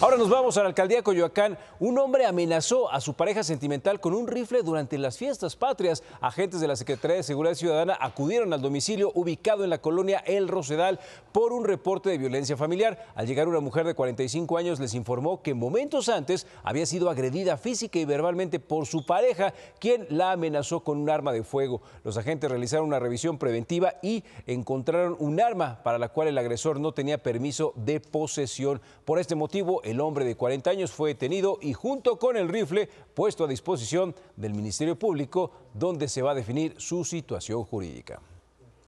Ahora nos vamos a la alcaldía Coyoacán. Un hombre amenazó a su pareja sentimental con un rifle durante las fiestas patrias. Agentes de la Secretaría de Seguridad Ciudadana acudieron al domicilio ubicado en la colonia El Rosedal por un reporte de violencia familiar. Al llegar una mujer de 45 años les informó que momentos antes había sido agredida física y verbalmente por su pareja, quien la amenazó con un arma de fuego. Los agentes realizaron una revisión preventiva y encontraron un arma para la cual el agresor no tenía permiso de posesión. Por este motivo, el hombre de 40 años fue detenido y junto con el rifle puesto a disposición del Ministerio Público, donde se va a definir su situación jurídica.